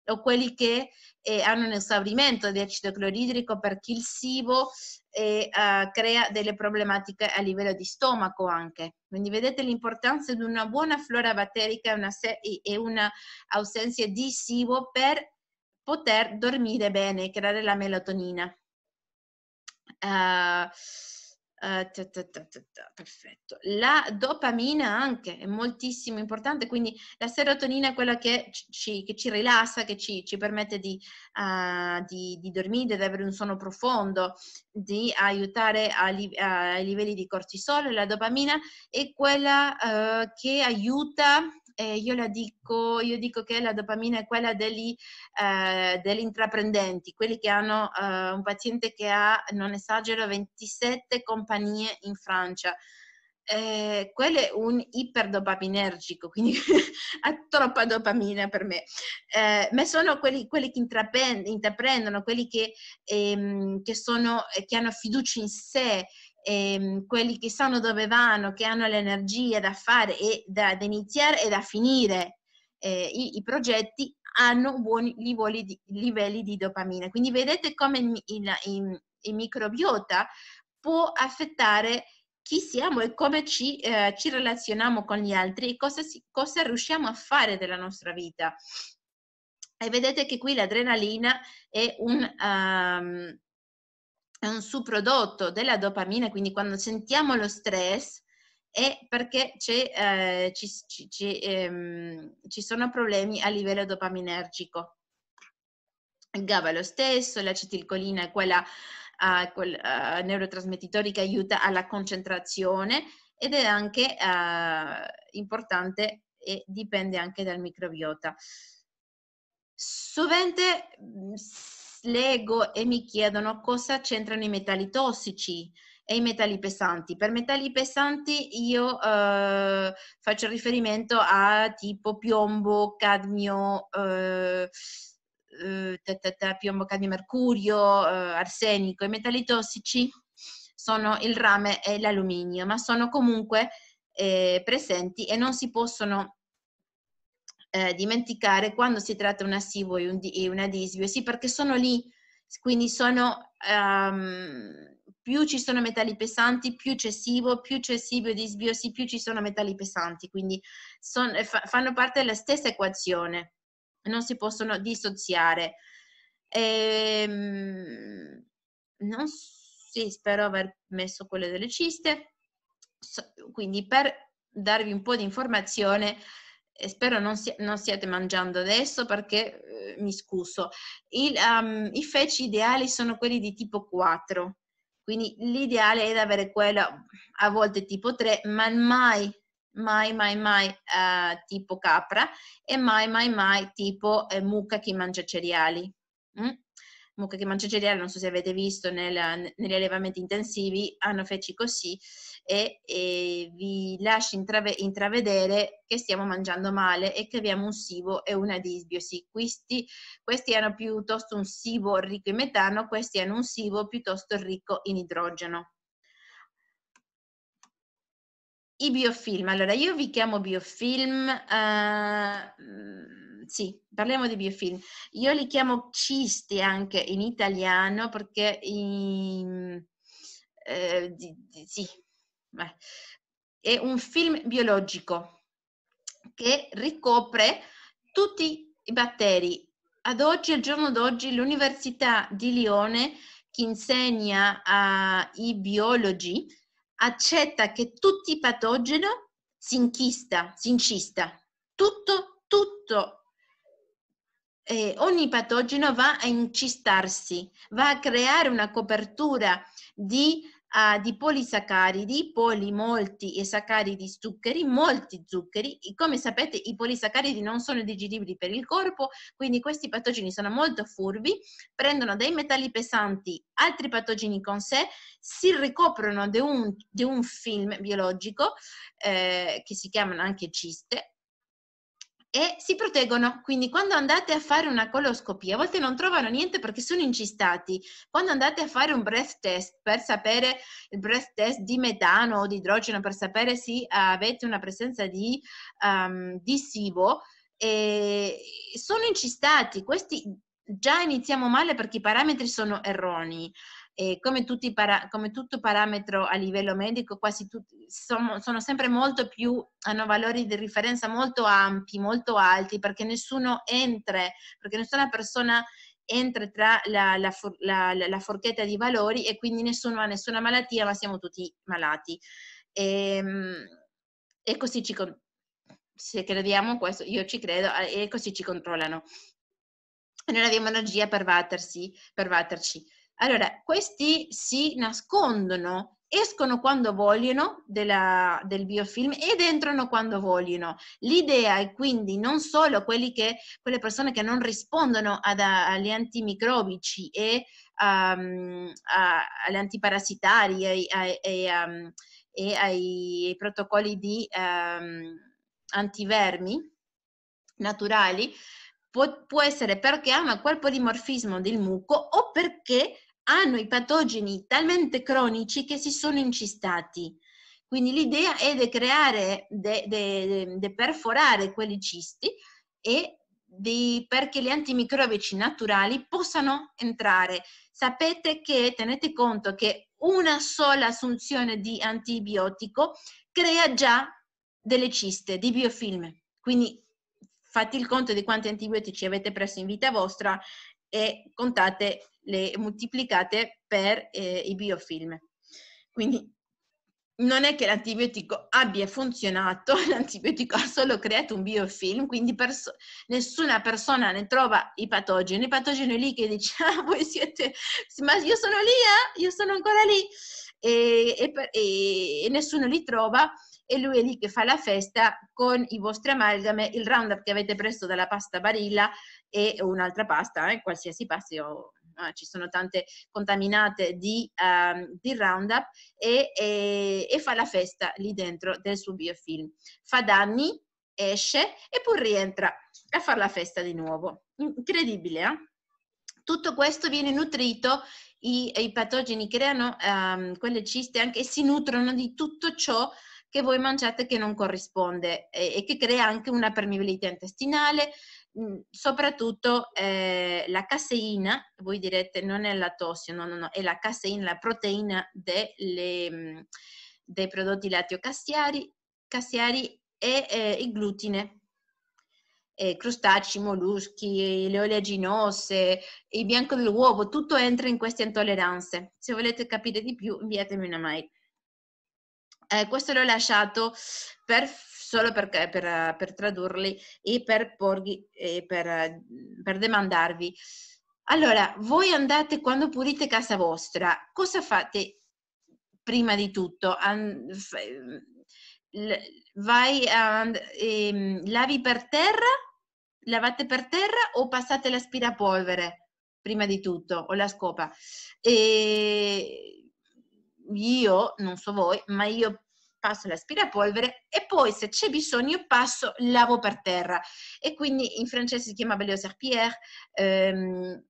o quelli che eh, hanno un esaurimento di acido cloridrico perché il cibo eh, uh, crea delle problematiche a livello di stomaco anche. Quindi vedete l'importanza di una buona flora batterica una e una ausenza di cibo per poter dormire bene, e creare la melatonina. Uh, Uh, eh, ta, ta, ta, perfetto. La dopamina anche è moltissimo importante, quindi la serotonina è quella che ci, che ci rilassa, che ci, ci permette di, uh, di, di, dormire, di avere un sonno profondo, di aiutare ai, ai livelli di cortisolo. La dopamina è quella uh, che aiuta eh, io la dico, io dico che la dopamina è quella degli, eh, degli intraprendenti, quelli che hanno eh, un paziente che ha, non esagero, 27 compagnie in Francia. Eh, quello è un iperdopaminergico, quindi ha (laughs) troppa dopamina per me. Eh, ma sono quelli, quelli che intraprendono, quelli che, ehm, che, sono, che, hanno fiducia in sé, ehm, quelli che sanno dove vanno, che hanno l'energia da fare e da, da iniziare e da finire eh, i, i, progetti, hanno buoni livelli di, livelli di, dopamina. Quindi vedete come il, il, il, microbiota può affettare chi siamo e come ci, eh, ci relazioniamo con gli altri e cosa, si, cosa, riusciamo a fare della nostra vita. E vedete che qui l'adrenalina è un, um, è un subprodotto della dopamina, quindi quando sentiamo lo stress è perché eh, ci, ci, ci, ehm, ci sono problemi a livello dopaminergico. Il GABA è lo stesso, l'acetilcolina è quella Uh, quel, uh, neurotrasmettitori che aiuta alla concentrazione ed è anche uh, importante e dipende anche dal microbiota. Sovente mm, leggo e mi chiedono cosa c'entrano i metalli tossici e i metalli pesanti. Per metalli pesanti io eh, faccio riferimento a tipo piombo, cadmio, eh, eh ta piombo, cadmio, mercurio, eh, arsenico. I metalli tossici sono il rame e l'alluminio, ma sono comunque eh, presenti e non si possono eh, dimenticare quando si tratta una SIBO e, un, e una disbio, sì perché sono lì, quindi sono, um, più ci sono metalli pesanti, più c'è SIBO, più c'è SIBO e disbiosi, più ci sono metalli pesanti, quindi son, eh, fa, fanno parte della stessa equazione, non si possono dissociare. Ehm, non sì, spero aver messo quelle delle ciste. So, quindi per darvi un po' di informazione, e spero non, si, non, stiate mangiando adesso perché eh, mi scuso, Il, um, i feci ideali sono quelli di tipo 4, quindi l'ideale è di avere quello a volte tipo 3, ma mai, mai, mai, mai uh, tipo capra e mai, mai, mai tipo eh, mucca che mangia cereali. Mm? Mucca che mangia cereali, non so se avete visto nel, negli allevamenti intensivi, hanno feci così e, e vi lascia intrave, intravedere che stiamo mangiando male e che abbiamo un SIBO e una disbiosi. Questi, questi hanno piuttosto un SIBO ricco in metano, questi hanno un SIBO piuttosto ricco in idrogeno. I biofilm, allora io vi chiamo biofilm, uh, sì, parliamo di biofilm. Io li chiamo cisti anche in italiano perché in, eh, di, di, sì, Beh, è un film biologico che ricopre tutti i batteri. Ad oggi, al giorno d'oggi, l'Università di Lione, che insegna ai biologi, accetta che tutti i patogeni si inchista, si incista. Tutto, tutto, eh, ogni patogeno va a incistarsi, va a creare una copertura di uh, di polisaccaridi, poli molti e saccaridi zuccheri, molti zuccheri. E come sapete i polisaccaridi non sono digeribili per il corpo, quindi questi patogeni sono molto furbi, prendono dei metalli pesanti, altri patogeni con sé, si ricoprono di un, un film biologico eh, che si chiamano anche ciste e si proteggono. Quindi quando andate a fare una coloscopia, a volte non trovano niente perché sono incistati. Quando andate a fare un breath test per sapere il breath test di metano o di idrogeno per sapere se eh, avete una presenza di, um, di SIBO, eh, sono incistati. Questi già iniziamo male perché i parametri sono erronei eh, come, para, come, tutto parametro a livello medico, quasi tutti sono, sono, sempre molto più, hanno valori di riferenza molto ampi, molto alti, perché nessuno entra, perché nessuna persona entra tra la, la, la, la forchetta di valori e quindi nessuno ha nessuna malattia, ma siamo tutti malati. E, ehm, e così ci, se crediamo questo, io ci credo, e così ci controllano. E noi abbiamo energia per, battersi, per batterci. Allora, questi si nascondono, escono quando vogliono della, del biofilm ed entrano quando vogliono. L'idea è quindi non solo che, quelle persone che non rispondono ad, agli antimicrobici e um, a, alle antiparasitarie e, e, e, um, e, ai protocolli di um, antivermi naturali, può, può essere perché ha un quel polimorfismo del muco o perché hanno i patogeni talmente cronici che si sono incistati. Quindi l'idea è di creare, di perforare quelli cisti e di, perché gli antimicrobici naturali possano entrare. Sapete che, tenete conto che una sola assunzione di antibiotico crea già delle ciste, di biofilm. Quindi fate il conto di quanti antibiotici avete preso in vita vostra e contate le moltiplicate per eh, i biofilm. Quindi non è che l'antibiotico abbia funzionato, (laughs) l'antibiotico ha solo creato un biofilm, quindi perso nessuna persona ne trova i patogeni. Il patogeno è lì che dice, ah, voi siete, ma io sono lì, eh? io sono ancora lì, e, e, e, e, nessuno li trova. E lui è lì che fa la festa con i vostri amalgame, il roundup che avete preso dalla pasta barilla e un'altra pasta, eh? qualsiasi pasta, io Ah, ci sono tante contaminate di, um, di Roundup e, e, e fa la festa lì dentro del suo biofilm. Fa danni, esce e poi rientra a fare la festa di nuovo. Incredibile, eh? Tutto questo viene nutrito, i, i patogeni creano um, quelle ciste anche e si nutrono di tutto ciò che voi mangiate che non corrisponde e, e che crea anche una permeabilità intestinale, Mhmm, soprattutto eh, la caseina, voi direte non è la lattosio, no, no, no, è la caseina, la proteina delle, mhmm, dei prodotti lattiocasiari e eh, il glutine. E crostacei, molluschi, le oleaginose, il bianco dell'uovo, tutto entra in queste intolleranze. Se volete capire di più, inviatemi una mail. Eh, questo l'ho lasciato per solo per, per, per tradurli e, per, porghi, e per demandarvi. Allora, voi andate quando pulite casa vostra, cosa fate prima di tutto? And, vai a, ehm, lavi per terra, lavate per terra o passate l'aspirapolvere prima di tutto o la scopa? E io, non so voi, ma io passo l'aspirapolvere e poi se c'è bisogno passo lavo per terra. E quindi in francese si chiama Belleau-Serpierre. Ehm,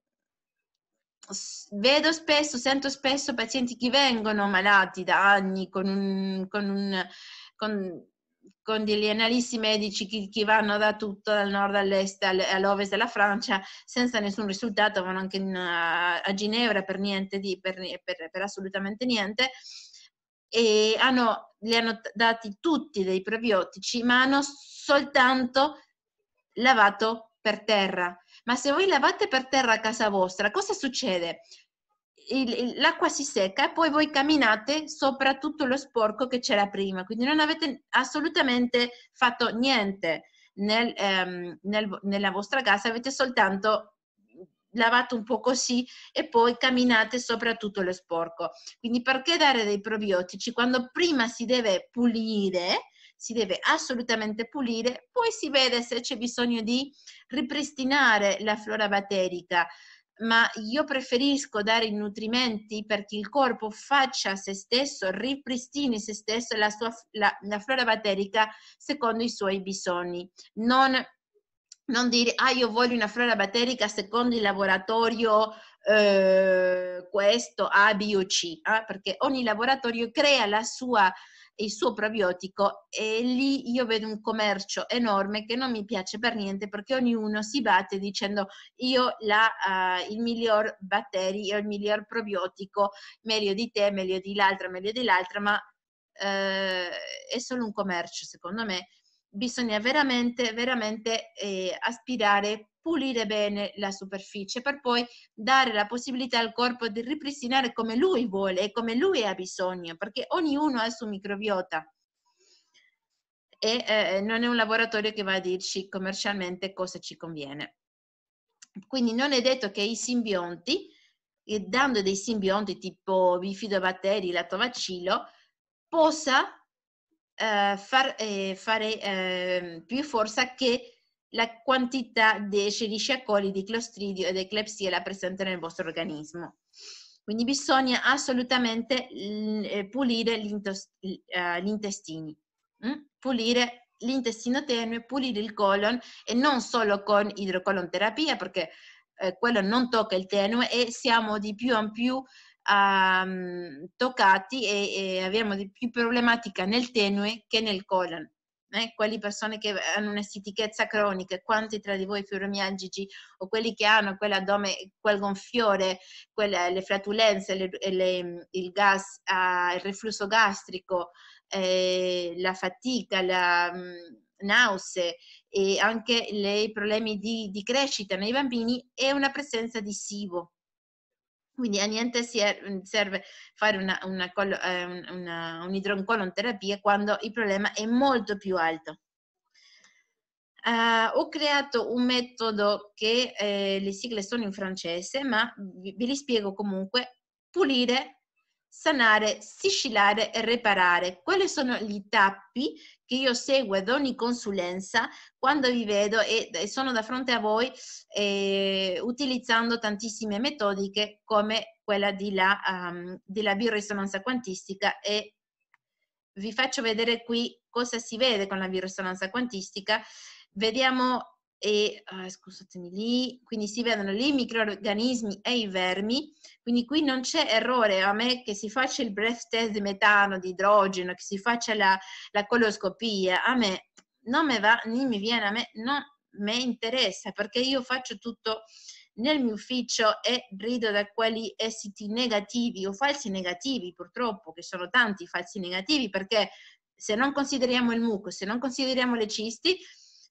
vedo spesso, sento spesso pazienti che vengono malati da anni con, un, con, un, con, con degli analisti medici che, che, vanno da tutto, dal nord all'est all'ovest della Francia, senza nessun risultato, vanno anche in, a, Ginevra per niente, di, per, per, per assolutamente niente e hanno, ah, li hanno dati tutti dei probiotici, ma hanno soltanto lavato per terra. Ma se voi lavate per terra a casa vostra, cosa succede? l'acqua si secca e poi voi camminate sopra tutto lo sporco che c'era prima, quindi non avete assolutamente fatto niente nel, ehm, nel, nella vostra casa, avete soltanto lavate un po' così e poi camminate sopra tutto lo sporco. Quindi perché dare dei probiotici? Quando prima si deve pulire, si deve assolutamente pulire, poi si vede se c'è bisogno di ripristinare la flora batterica ma io preferisco dare i nutrimenti perché il corpo faccia se stesso, ripristini se stesso la, sua, la, la flora batterica secondo i suoi bisogni, non non dire ah io voglio una flora batterica secondo il laboratorio eh, questo A, B o C, eh? perché ogni laboratorio crea la sua, il suo probiotico e lì io vedo un commercio enorme che non mi piace per niente perché ognuno si batte dicendo io la, uh, il miglior batterio, il miglior probiotico, meglio di te, meglio di l'altra, meglio dell'altra, ma uh, è solo un commercio secondo me bisogna veramente, veramente eh, aspirare, pulire bene la superficie per poi dare la possibilità al corpo di ripristinare come lui vuole e come lui ha bisogno, perché ognuno ha il suo microbiota. E eh, non è un laboratorio che va a dirci commercialmente cosa ci conviene. Quindi non è detto che i simbionti, eh, dando dei simbionti tipo bifidobatteri, lattovacillo, possa eh, far, eh, fare ehm, più forza che la quantità dei cericiacoli di clostridio e di clepsiela presente nel vostro organismo. Quindi bisogna assolutamente eh, pulire eh, gli intestini, mm? pulire l'intestino tenue, pulire il colon e non solo con idrocolonterapia perché eh, quello non tocca il tenue e siamo di più in più um, toccati e, e, abbiamo più problematica nel tenue che nel colon. Eh, quelle persone che hanno una stitichezza cronica, quanti tra di voi fibromialgici o quelli che hanno quell'addome, quel gonfiore, quelle, le flatulenze, le, le, il gas, uh, il reflusso gastrico, eh, la fatica, la mh, mm, nausea e anche i problemi di, di crescita nei bambini e una presenza di cibo quindi a niente mm, serve fare una, una, eh, una, un'idroncolonoterapia quando il problema è molto più alto. Uh, ho creato un metodo che eh, le sigle sono in francese, ma vi, vi li spiego comunque. Pulire sanare, sigillare e reparare. Quali sono gli tappi che io seguo ad ogni consulenza quando vi vedo e sono da fronte a voi eh, utilizzando tantissime metodiche come quella di la, um, ehm, della bioresonanza quantistica e vi faccio vedere qui cosa si vede con la bioresonanza quantistica. Vediamo e eh, scusatemi lì, quindi si vedono lì i microorganismi e i vermi, quindi qui non c'è errore, a me che si faccia il breath test di metano, di idrogeno, che si faccia la, la coloscopia, a me non mi va, né mi viene, a me non mi interessa perché io faccio tutto nel mio ufficio e rido da quelli esiti negativi o falsi negativi, purtroppo, che sono tanti falsi negativi perché se non consideriamo il muco, se non consideriamo le cisti,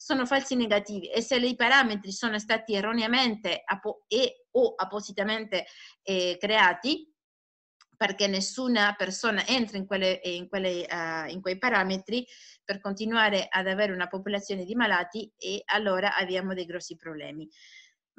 sono falsi negativi e se i parametri sono stati erroneamente e o appositamente eh, creati, perché nessuna persona entra in, quelle, eh, in, quelle, uh, in, quei parametri per continuare ad avere una popolazione di malati e allora abbiamo dei grossi problemi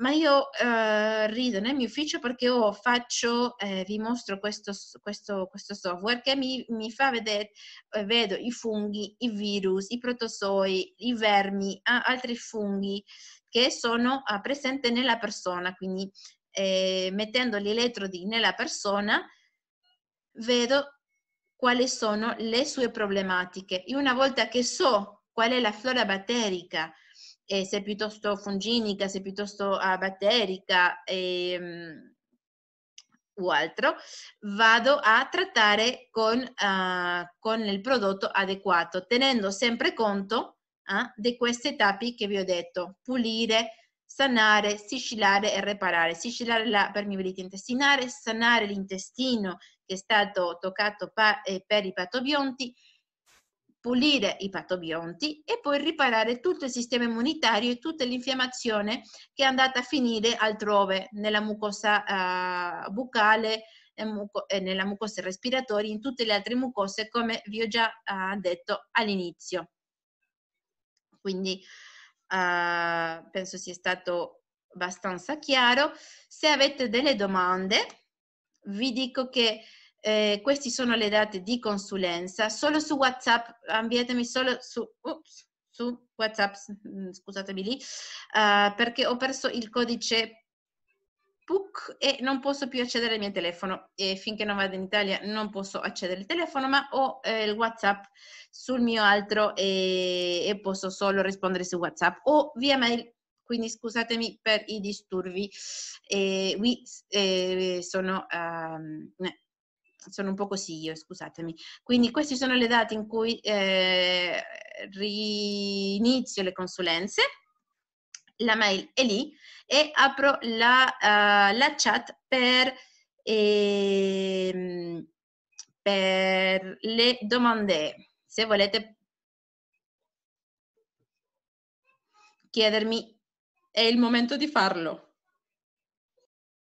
ma io eh, rido nel mio ufficio perché io faccio, eh, vi mostro questo, questo, questo software che mi, mi fa vedere, eh, vedo i funghi, i virus, i protozoi, i vermi, altri funghi che sono ah, presenti nella persona, quindi eh, mettendo gli elettrodi nella persona vedo quali sono le sue problematiche. Io una volta che so qual è la flora batterica, eh, se piuttosto funginica, se piuttosto uh, batterica eh, um, o altro, vado a trattare con, uh, con il prodotto adeguato, tenendo sempre conto uh, di queste tappe che vi ho detto, pulire, sanare, sigillare e reparare, sigillare la permeabilità intestinale, sanare l'intestino che è stato toccato eh, per i patobionti, pulire i patobionti e poi riparare tutto il sistema immunitario e tutta l'infiammazione che è andata a finire altrove, nella mucosa uh, eh, bucale, eh, eh, nella mucosa respiratoria, in tutte le altre mucose, come vi ho già uh, detto all'inizio. Quindi uh, penso sia stato abbastanza chiaro. Se avete delle domande, vi dico che eh, queste sono le date di consulenza, solo su WhatsApp, inviatemi solo su, ups, su WhatsApp, mm, scusatemi lì, uh, perché ho perso il codice PUC e non posso più accedere al mio telefono e finché non vado in Italia non posso accedere al telefono, ma ho eh, il WhatsApp sul mio altro e, e posso solo rispondere su WhatsApp o via mail quindi scusatemi per i disturbi. Eh, qui eh, sono um, sono un po' così io, scusatemi. Quindi queste sono le date in cui eh, rinizio le consulenze, la mail è lì e apro la, uh, la chat per, eh, per le domande. Se volete chiedermi è il momento di farlo.